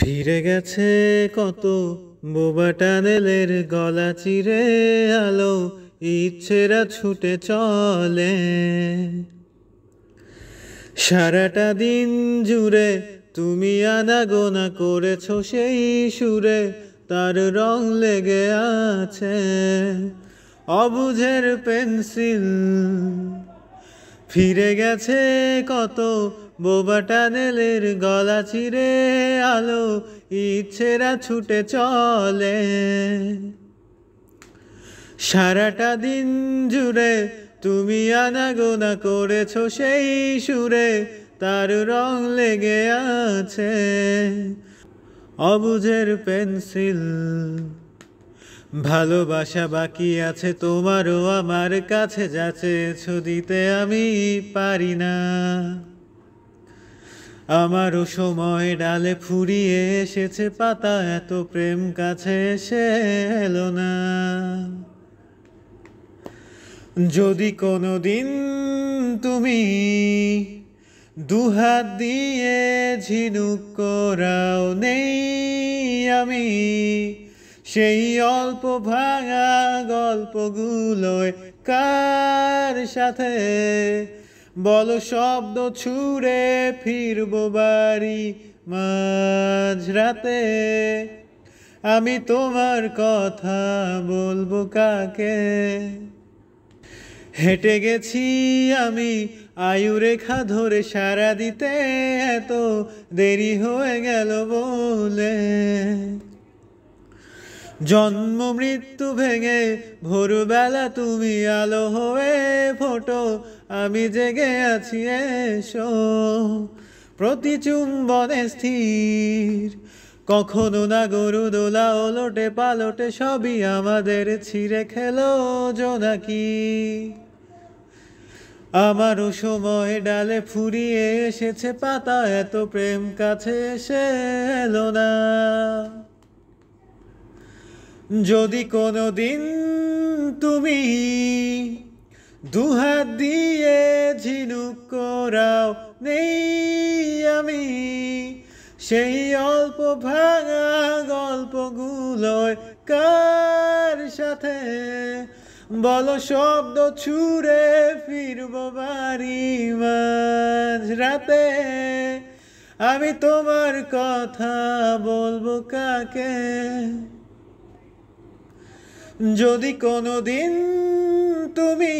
ফিরে গেছে কত বোবা টানেলের গলা চিরে আলো ইচ্ছেরা ছুটে চলে সারাটা দিন জুড়ে তুমি আনাগোনা করেছ সেই সুরে তার রং লেগে আছে অবুঝের পেন্সিল ফিরে গেছে কত বোবাটানেলের গলা চিরে আলো ইচ্ছেরা ছুটে চলে সারাটা দিন জুড়ে তুমি আনাগোনা করেছো সেই সুরে তার রং লেগে আছে অবুঝের পেন্সিল ভালোবাসা বাকি আছে তোমারও আমার কাছে যাচ্ছে ছুটিতে দিতে আমি পারি না আমারও সময় ডালে ফুরিয়ে এসেছে পাতা এত প্রেম কাছে এসে এলো না যদি কোনো দিন তুমি দুহাত দিয়ে ঝিনুক করাও নেই আমি সেই অল্প ভাঙা গল্পগুলোয় কার সাথে বল শব্দ ছুড়ে ফিরব বাড়ি মাঝরাতে আমি তোমার কথা বলবো কাকে হেঁটে গেছি আমি আয়ুরেখা ধরে সারা দিতে এত দেরি হয়ে গেল বলে জন্ম মৃত্যু ভেঙে ভোরবেলা তুমি আলো হয়ে ফোটো আমি জেগে আছি এসো প্রতি চুম্বনে স্থির কখনো না গরু দোলা ওলটে পালটে সবই আমাদের ছিঁড়ে খেলো জোনাকি আমারও সময় ডালে ফুরিয়ে এসেছে পাতা এত প্রেম কাছে এসে এলো না যদি কোনো দিন তুমি দুহাত দিয়ে ঝিনুক করাও নেই আমি সেই অল্প ভাঙা গল্পগুলোয় কার সাথে বলো শব্দ ছুড়ে ফিরব বাড়ি রাতে আমি তোমার কথা বলবো কাকে যদি কোনো দিন তুমি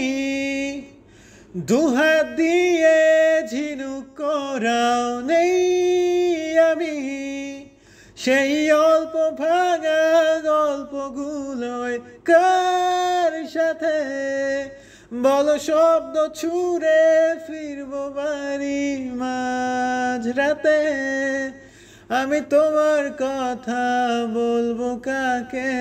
দুহাত দিয়ে ঝিনুক করাও নেই আমি সেই অল্প ভাঙা গল্পগুলোয় কার সাথে বল শব্দ ছুঁড়ে ফিরব বাড়ি মাঝরাতে আমি তোমার কথা বলবো কাকে